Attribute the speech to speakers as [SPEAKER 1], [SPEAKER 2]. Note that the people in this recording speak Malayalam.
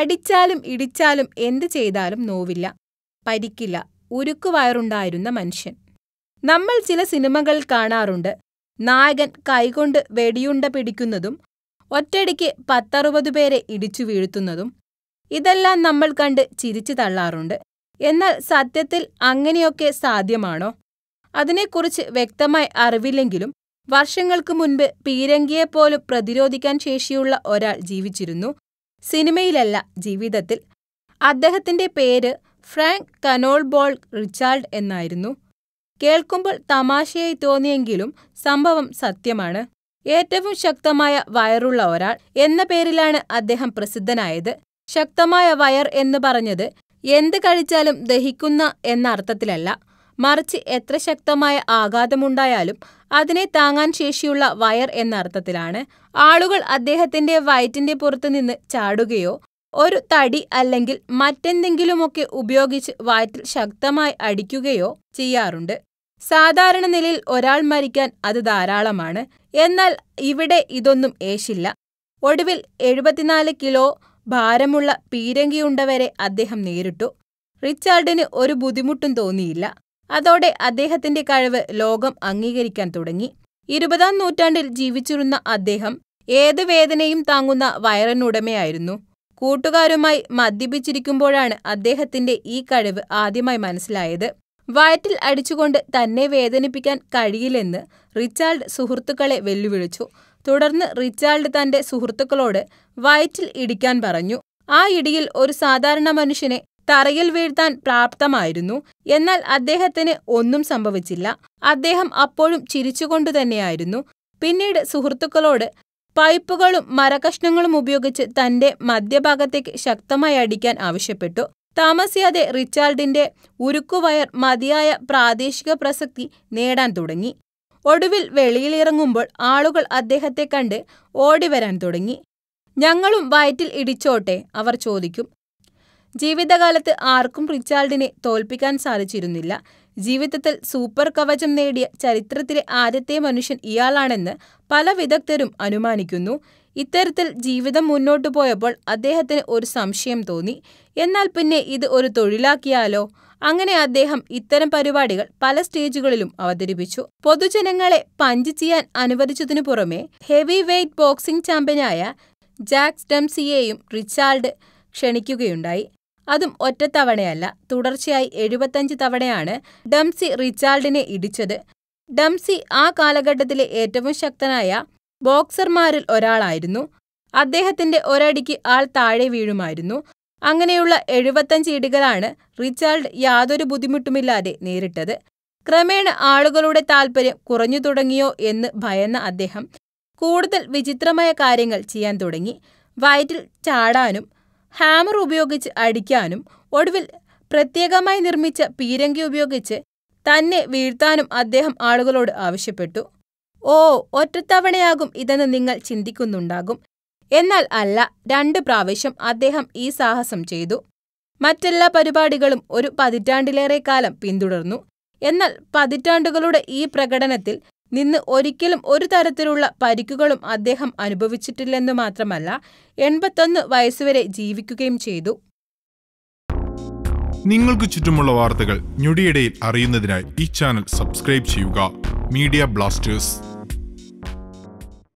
[SPEAKER 1] അടിച്ചാലും ഇടിച്ചാലും എന്ത് ചെയ്താലും നോവില്ല പരിക്കില്ല ഉരുക്കുവയറുണ്ടായിരുന്ന മനുഷ്യൻ നമ്മൾ ചില സിനിമകൾ കാണാറുണ്ട് നായകൻ കൈകൊണ്ട് വെടിയുണ്ട പിടിക്കുന്നതും ഒറ്റയടിക്ക് പത്തറുപത് പേരെ ഇടിച്ചു വീഴ്ത്തുന്നതും ഇതെല്ലാം നമ്മൾ കണ്ട് ചിരിച്ചു തള്ളാറുണ്ട് എന്നാൽ സത്യത്തിൽ അങ്ങനെയൊക്കെ സാധ്യമാണോ അതിനെക്കുറിച്ച് വ്യക്തമായി അറിവില്ലെങ്കിലും വർഷങ്ങൾക്ക് മുൻപ് പീരങ്കിയെപ്പോലും പ്രതിരോധിക്കാൻ ശേഷിയുള്ള ഒരാൾ ജീവിച്ചിരുന്നു സിനിമയിലല്ല ജീവിതത്തിൽ അദ്ദേഹത്തിന്റെ പേര് ഫ്രാങ്ക് കനോൾബോൾ റിച്ചാൾഡ് എന്നായിരുന്നു കേൾക്കുമ്പോൾ തമാശയായി തോന്നിയെങ്കിലും സംഭവം സത്യമാണ് ഏറ്റവും ശക്തമായ വയറുള്ള ഒരാൾ എന്ന പേരിലാണ് അദ്ദേഹം പ്രസിദ്ധനായത് ശക്തമായ വയർ എന്ന് പറഞ്ഞത് എന്ത് കഴിച്ചാലും ദഹിക്കുന്ന എന്ന അർത്ഥത്തിലല്ല മറിച്ച് എത്ര ശക്തമായ ആഘാതമുണ്ടായാലും അതിനെ താങ്ങാൻ ശേഷിയുള്ള വയർ എന്ന അർത്ഥത്തിലാണ് ആളുകൾ അദ്ദേഹത്തിന്റെ വയറ്റിന്റെ പുറത്തുനിന്ന് ചാടുകയോ ഒരു തടി അല്ലെങ്കിൽ മറ്റെന്തെങ്കിലുമൊക്കെ ഉപയോഗിച്ച് വയറ്റിൽ ശക്തമായി അടിക്കുകയോ ചെയ്യാറുണ്ട് സാധാരണ നിലയിൽ ഒരാൾ മരിക്കാൻ അത് ധാരാളമാണ് എന്നാൽ ഇവിടെ ഇതൊന്നും ഏശില്ല ഒടുവിൽ എഴുപത്തിനാല് കിലോ ഭാരമുള്ള പീരങ്കിയുണ്ടവരെ അദ്ദേഹം നേരിട്ടു റിച്ചാർഡിന് ഒരു ബുദ്ധിമുട്ടും തോന്നിയില്ല അതോടെ അദ്ദേഹത്തിന്റെ കഴിവ് ലോകം അംഗീകരിക്കാൻ തുടങ്ങി ഇരുപതാം നൂറ്റാണ്ടിൽ ജീവിച്ചിരുന്ന അദ്ദേഹം ഏത് വേദനയും താങ്ങുന്ന വയറിനുടമയായിരുന്നു കൂട്ടുകാരുമായി മദ്യപിച്ചിരിക്കുമ്പോഴാണ് അദ്ദേഹത്തിന്റെ ഈ കഴിവ് ആദ്യമായി മനസ്സിലായത് വയറ്റിൽ അടിച്ചുകൊണ്ട് തന്നെ വേദനിപ്പിക്കാൻ കഴിയില്ലെന്ന് റിച്ചാൾഡ് സുഹൃത്തുക്കളെ വെല്ലുവിളിച്ചു തുടർന്ന് റിച്ചാൾഡ് തന്റെ സുഹൃത്തുക്കളോട് വയറ്റിൽ ഇടിക്കാൻ പറഞ്ഞു ആ ഇടിയിൽ ഒരു സാധാരണ മനുഷ്യനെ തറയിൽ വീഴ്ത്താൻ പ്രാപ്തമായിരുന്നു എന്നാൽ അദ്ദേഹത്തിന് ഒന്നും സംഭവിച്ചില്ല അദ്ദേഹം അപ്പോഴും ചിരിച്ചുകൊണ്ടു തന്നെയായിരുന്നു പിന്നീട് സുഹൃത്തുക്കളോട് പൈപ്പുകളും മരകഷ്ണങ്ങളും ഉപയോഗിച്ച് തന്റെ മധ്യഭാഗത്തേക്ക് ശക്തമായി അടിക്കാൻ ആവശ്യപ്പെട്ടു താമസിയാതെ റിച്ചാർഡിന്റെ ഉരുക്കുവയർ മതിയായ പ്രാദേശിക പ്രസക്തി നേടാൻ തുടങ്ങി ഒടുവിൽ വെളിയിലിറങ്ങുമ്പോൾ ആളുകൾ അദ്ദേഹത്തെ കണ്ട് ഓടിവരാൻ തുടങ്ങി ഞങ്ങളും വയറ്റിൽ ഇടിച്ചോട്ടെ അവർ ചോദിക്കും ജീവിതകാലത്ത് ആർക്കും റിച്ചാർഡിനെ തോൽപ്പിക്കാൻ സാധിച്ചിരുന്നില്ല ജീവിതത്തിൽ സൂപ്പർ കവചം നേടിയ ചരിത്രത്തിലെ ആദ്യത്തെ മനുഷ്യൻ ഇയാളാണെന്ന് പല വിദഗ്ധരും അനുമാനിക്കുന്നു ഇത്തരത്തിൽ ജീവിതം മുന്നോട്ടു പോയപ്പോൾ അദ്ദേഹത്തിന് ഒരു സംശയം തോന്നി എന്നാൽ പിന്നെ ഇത് ഒരു തൊഴിലാക്കിയാലോ അങ്ങനെ അദ്ദേഹം ഇത്തരം പരിപാടികൾ പല സ്റ്റേജുകളിലും അവതരിപ്പിച്ചു പൊതുജനങ്ങളെ പഞ്ച് ചെയ്യാൻ അനുവദിച്ചതിനു പുറമെ ഹെവി വെയ്റ്റ് ബോക്സിംഗ് ചാമ്പ്യനായ ജാക്ക് ഡംസിയെയും റിച്ചാർഡ് ക്ഷണിക്കുകയുണ്ടായി അതും ഒറ്റത്തവണയല്ല തുടർച്ചയായി എഴുപത്തഞ്ച് തവണയാണ് ഡംസി റിച്ചാൾഡിനെ ഇടിച്ചത് ഡംസി ആ കാലഘട്ടത്തിലെ ഏറ്റവും ശക്തനായ ബോക്സർമാരിൽ ഒരാളായിരുന്നു അദ്ദേഹത്തിന്റെ ഒരടിക്ക് ആൾ താഴെ വീഴുമായിരുന്നു അങ്ങനെയുള്ള എഴുപത്തഞ്ച് ഇടികളാണ് റിച്ചാൾഡ് യാതൊരു ബുദ്ധിമുട്ടുമില്ലാതെ നേരിട്ടത് ക്രമേണ ആളുകളുടെ താൽപ്പര്യം കുറഞ്ഞു തുടങ്ങിയോ എന്ന് ഭയന്ന അദ്ദേഹം കൂടുതൽ വിചിത്രമായ കാര്യങ്ങൾ ചെയ്യാൻ തുടങ്ങി വയറ്റിൽ ചാടാനും ഹാമർ ഉപയോഗിച്ച് അടിക്കാനും ഒടുവിൽ പ്രത്യേകമായി നിർമ്മിച്ച പീരങ്കി ഉപയോഗിച്ച് തന്നെ വീഴ്ത്താനും അദ്ദേഹം ആളുകളോട് ആവശ്യപ്പെട്ടു ഓ ഒറ്റത്തവണയാകും ഇതെന്ന് നിങ്ങൾ ചിന്തിക്കുന്നുണ്ടാകും എന്നാൽ അല്ല രണ്ട് പ്രാവശ്യം അദ്ദേഹം ഈ സാഹസം ചെയ്തു മറ്റെല്ലാ പരിപാടികളും ഒരു പതിറ്റാണ്ടിലേറെ കാലം പിന്തുടർന്നു എന്നാൽ പതിറ്റാണ്ടുകളുടെ ഈ പ്രകടനത്തിൽ നിന്ന് ഒരിക്കലും ഒരു തരത്തിലുള്ള പരിക്കുകളും അദ്ദേഹം അനുഭവിച്ചിട്ടില്ലെന്നു മാത്രമല്ല എൺപത്തൊന്ന് വയസ്സുവരെ ജീവിക്കുകയും ചെയ്തു നിങ്ങൾക്ക് ചുറ്റുമുള്ള വാർത്തകൾ ഞൊടിയിടയിൽ അറിയുന്നതിനായി ഈ ചാനൽ സബ്സ്ക്രൈബ് ചെയ്യുക മീഡിയ ബ്ലാസ്റ്റേഴ്സ്